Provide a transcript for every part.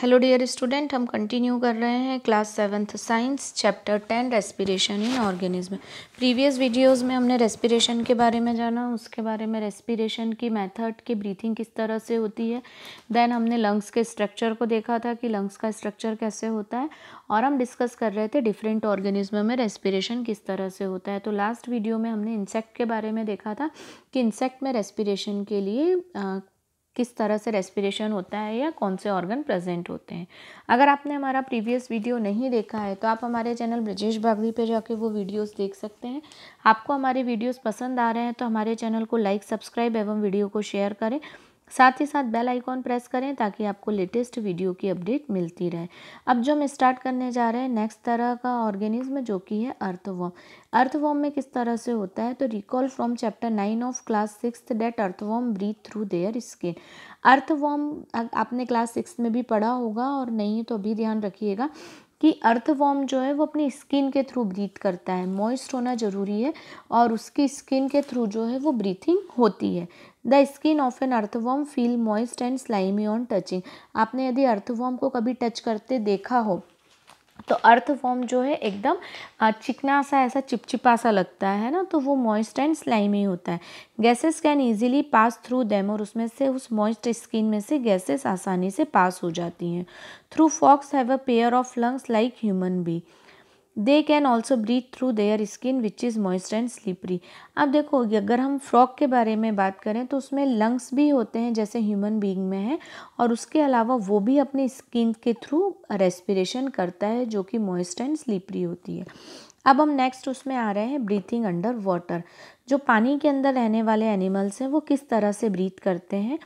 hello dear student हम continue कर रहे हैं class seventh science chapter ten respiration in organism previous videos में हमने रेस्पिरेशन के बारे में जाना उसके बारे में रेस्पिरेशन की मेथड की ब्रीथिंग किस तरह से होती है देन हमने लंग्स के स्ट्रक्चर को देखा था कि लंग्स का स्ट्रक्चर कैसे होता है और हम डिस्कस कर रहे थे डिफरेंट ऑर्गेनिज्म में रेस्पिरेशन किस तरह से होता है तो लास्ट वीडियो में हमने इंसेक्ट के बारे में देखा था कि इंसेक्ट में रेस्पिरेशन के लिए आ, किस तरह से रेस्पिरेशन होता है या कौन से ऑर्गन प्रेजेंट होते हैं अगर आपने हमारा प्रीवियस वीडियो नहीं देखा है तो आप हमारे चैनल ब्रजेश बागवी पे जाके वो वीडियोस देख सकते हैं आपको हमारे वीडियोस पसंद आ रहे हैं तो हमारे चैनल को लाइक सब्सक्राइब एवं वीडियो को शेयर करें साथ ही साथ बेल आइकॉन प्रेस करें ताकि आपको लेटेस्ट वीडियो की अपडेट मिलती रहे अब जो हम स्टार्ट करने जा रहे हैं नेक्स्ट तरह का ऑर्गेनिज्म जो कि है अर्थवॉम अर्थवॉम में किस तरह से होता है तो recall from chapter nine of class six that earthworm breathe through their skin earthworm आपने क्लास सिक्स में भी पढ़ा होगा और नहीं तो अभी ध्यान रखिएगा कि अर्थवॉर्म जो है वो अपनी स्किन के थ्रू ब्रीथ करता है मॉइस्ट होना ज़रूरी है और उसकी स्किन के थ्रू जो है वो ब्रीथिंग होती है the skin of an earthworm feel moist and slimy on touching आपने यदि अर्थवॉर्म को कभी टच करते देखा हो तो अर्थ फॉर्म जो है एकदम चिकना सा ऐसा चिपचिपा सा लगता है ना तो वो मॉइस्ट एंड स्लाइमी होता है gases can easily pass through them और उसमें से उस मॉइस्ट स्किन में से गैसेस आसानी से पास हो जाती हैं through frogs have a pair of lungs like human be they can also breathe through their skin which is moist and slippery अब देखो अगर हम फ्रॉक के बारे में बात करें तो उसमें लंग्स भी होते हैं जैसे ह्यूमन बींग में है और उसके अलावा वो भी अपने स्किन के थ्रू रेस्पिरेशन करता है जो कि मॉइस्ट एंड स्लीपरी होती है अब हम नेक्स्ट उसमें आ रहे हैं ब्रीथिंग अंडर वाटर जो पानी के अंदर रहने वाले एनिमल्स हैं वो किस तरह से ब्रीथ करते हैं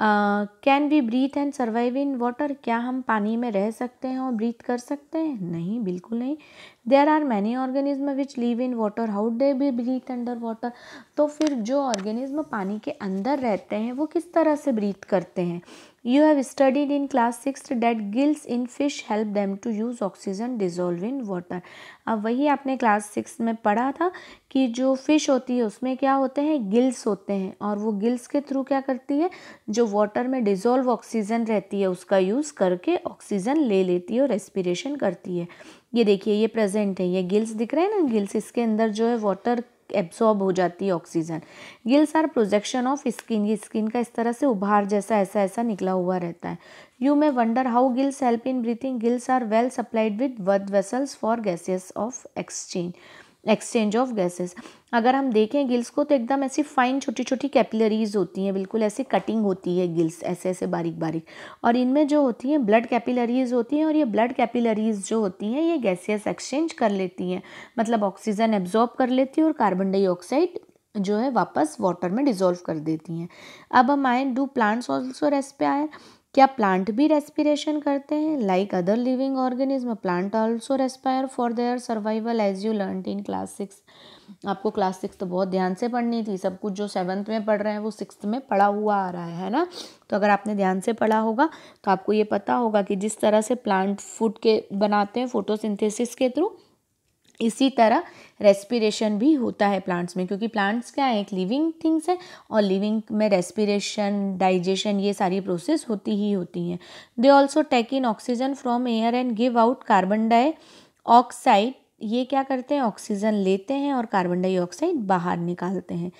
can we breathe and survive in water क्या हम पानी में रह सकते हैं और ब्रीथ कर सकते हैं नहीं बिल्कुल नहीं there are many organism which live in water how they be breathe under water तो फिर जो ऑर्गेनिज्म पानी के अंदर रहते हैं वो किस तरह से ब्रीथ करते हैं you have studied in class six that gills in fish help them to use oxygen dissolve in water अब वही आपने क्लास सिक्स में पढ़ा था कि जो फिश होती है उसमें क्या होते हैं गिल्स होते हैं और वो गिल्स के थ्रू क्या करती है जो वाटर में डिजोल्व ऑक्सीजन रहती है उसका यूज़ करके ऑक्सीजन ले लेती है और रेस्पिरेशन करती है ये देखिए ये प्रेजेंट है ये गिल्स दिख रहे हैं ना गिल्स इसके अंदर जो है वाटर एब्जॉर्ब हो जाती है oxygen gills are projection of skin ये स्किन का इस तरह से उभार जैसा ऐसा ऐसा निकला हुआ रहता है you may wonder how gills help in breathing gills are well supplied with vessels for gases of exchange exchange of gases अगर हम देखें गिल्स को तो एकदम ऐसी फाइन छोटी छोटी कैपिलरीज होती हैं बिल्कुल ऐसी कटिंग होती है गिल्स ऐसे ऐसे बारीक बारीक और इनमें जो होती हैं ब्लड कैपिलरीज होती हैं और ये ब्लड कैपिलरीज जो होती हैं ये गैसेस एक्सचेंज कर लेती हैं मतलब ऑक्सीजन एब्जॉर्ब कर लेती है और कार्बन डाइऑक्साइड जो है वापस वाटर में डिज़ोल्व कर देती हैं अब हम आए डू प्लांट्स ऑल्सो रेस्ट पे आए क्या प्लांट भी रेस्पिरेशन करते हैं like other living organism plant also respire for their survival as you learn in class six आपको क्लास सिक्स तो बहुत ध्यान से पढ़नी थी सब कुछ जो सेवन्थ में पढ़ रहे हैं वो सिक्स में पढ़ा हुआ आ रहा है है ना तो अगर आपने ध्यान से पढ़ा होगा तो आपको ये पता होगा कि जिस तरह से प्लांट फूड के बनाते हैं फोटोसिंथेसिस के थ्रू इसी तरह रेस्पिरेशन भी होता है प्लांट्स में क्योंकि प्लांट्स क्या है एक लिविंग थिंग्स है और लिविंग में रेस्पिरेशन डाइजेशन ये सारी प्रोसेस होती ही होती हैं they also take in oxygen from air and give out carbon dioxide ये क्या करते हैं ऑक्सीजन लेते हैं और कार्बन डाइऑक्साइड बाहर निकालते हैं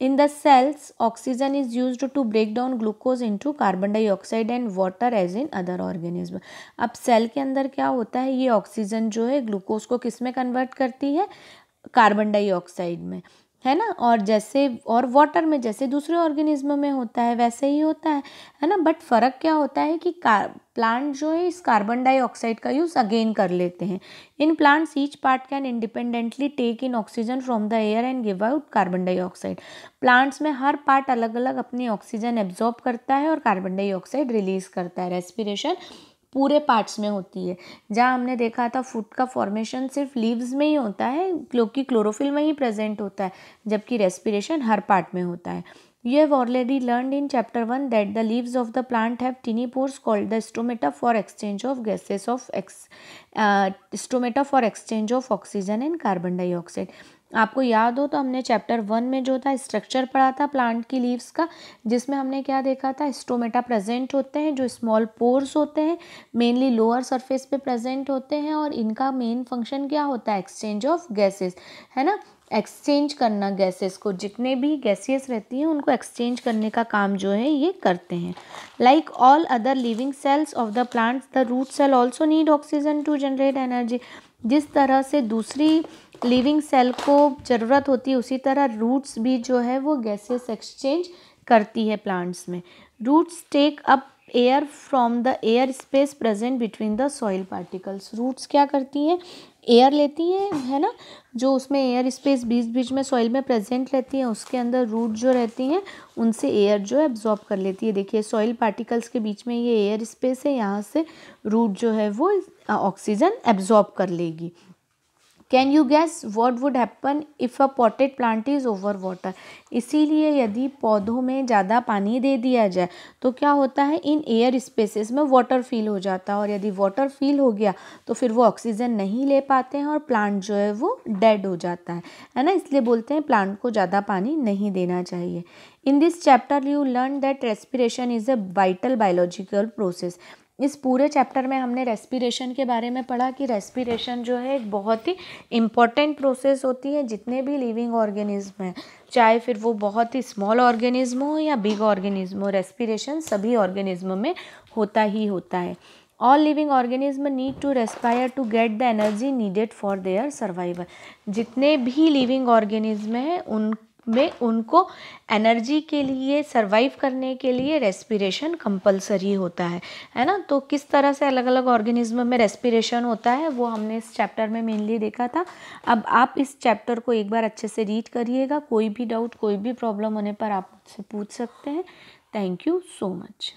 in the cells oxygen is use to break down glucose into carbon dioxide and water as in other organism अब सेल के अंदर क्या होता है ये ऑक्सीजन जो है ग्लूकोज को किस में कन्वर्ट करती है कार्बन डाइऑक्साइड में है ना और जैसे और वाटर में जैसे दूसरे ऑर्गेनिज्म में होता है वैसे ही होता है है ना बट फ़र्क क्या होता है कि कार प्लांट जो है इस कार्बन डाइऑक्साइड का यूज़ अगेन कर लेते हैं in plants each part can independently take in oxygen from the air and give out carbon dioxide plants में हर पार्ट अलग अलग अपनी ऑक्सीजन एब्जॉर्ब करता है और कार्बन डाइऑक्साइड रिलीज करता है रेस्पिरेशन पूरे पार्ट्स में होती है जहाँ हमने देखा था फूड का फॉर्मेशन सिर्फ लीव्स में ही होता है क्योंकि क्लोरोफिल में ही प्रेजेंट होता है जबकि रेस्पिरेशन हर पार्ट में होता है you have already learn in chapter one that the leaves of the plant have tiny pores called the stomata for exchange of gases of ex stomata for exchange of oxygen and carbon dioxide आपको याद हो तो हमने chapter one में जो था structure पढ़ा था प्लांट की लीव्स का जिसमें हमने क्या देखा था स्टोमेटा प्रेजेंट होते हैं जो स्मॉल पोर्स होते हैं मेनली लोअर सरफेस पे प्रेजेंट होते हैं और इनका मेन फंक्शन क्या होता है एक्सचेंज ऑफ गैसेस है ना एक्सचेंज करना गैसेस को जितने भी गैसेस रहती हैं उनको एक्सचेंज करने का काम जो है ये करते हैं like all other living cells of the plants the root cell also need oxygen to generate energy जिस तरह से दूसरी लिविंग सेल को ज़रूरत होती है उसी तरह रूट्स भी जो है वो गैसेस एक्सचेंज करती है प्लांट्स में roots take up air from the air space present between the soil particles roots क्या करती हैं एयर लेती हैं है ना जो उसमें एयर स्पेस बीच बीच में सॉइल में प्रेजेंट रहती हैं उसके अंदर रूट जो रहती हैं उनसे एयर जो है एब्जॉर्ब कर लेती है देखिए सॉइल पार्टिकल्स के बीच में ये एयर स्पेस है यहाँ से रूट जो है वो ऑक्सीजन एब्जॉर्ब कर लेगी can you guess what would happen if a potted plant is over water इसीलिए यदि पौधों में ज़्यादा पानी दे दिया जाए तो क्या होता है इन एयर स्पेसिस में वाटर फील हो जाता है और यदि वाटर फील हो गया तो फिर वो ऑक्सीजन नहीं ले पाते हैं और प्लांट जो है वो डेड हो जाता है है ना इसलिए बोलते हैं प्लांट को ज़्यादा पानी नहीं देना चाहिए in this chapter you learn that respiration is a vital biological process इस पूरे चैप्टर में हमने रेस्पिरेशन के बारे में पढ़ा कि रेस्पिरेशन जो है एक बहुत ही इम्पॉर्टेंट प्रोसेस होती है जितने भी लिविंग ऑर्गेनिज्म हैं चाहे फिर वो बहुत ही स्मॉल ऑर्गेनिज्म हो या बिग ऑर्गेनिज्म हो रेस्पिरेशन सभी ऑर्गेनिज्म में होता ही होता है all living organism need to respire to get the energy needed for their survival जितने भी लिविंग ऑर्गेनिज्म हैं उन में उनको एनर्जी के लिए सरवाइव करने के लिए रेस्पिरेशन कंपलसरी होता है है ना तो किस तरह से अलग अलग ऑर्गेनिज्म में रेस्पिरेशन होता है वो हमने इस चैप्टर में मेनली देखा था अब आप इस चैप्टर को एक बार अच्छे से रीड करिएगा कोई भी डाउट कोई भी प्रॉब्लम होने पर आप मुझसे पूछ सकते हैं थैंक यू सो मच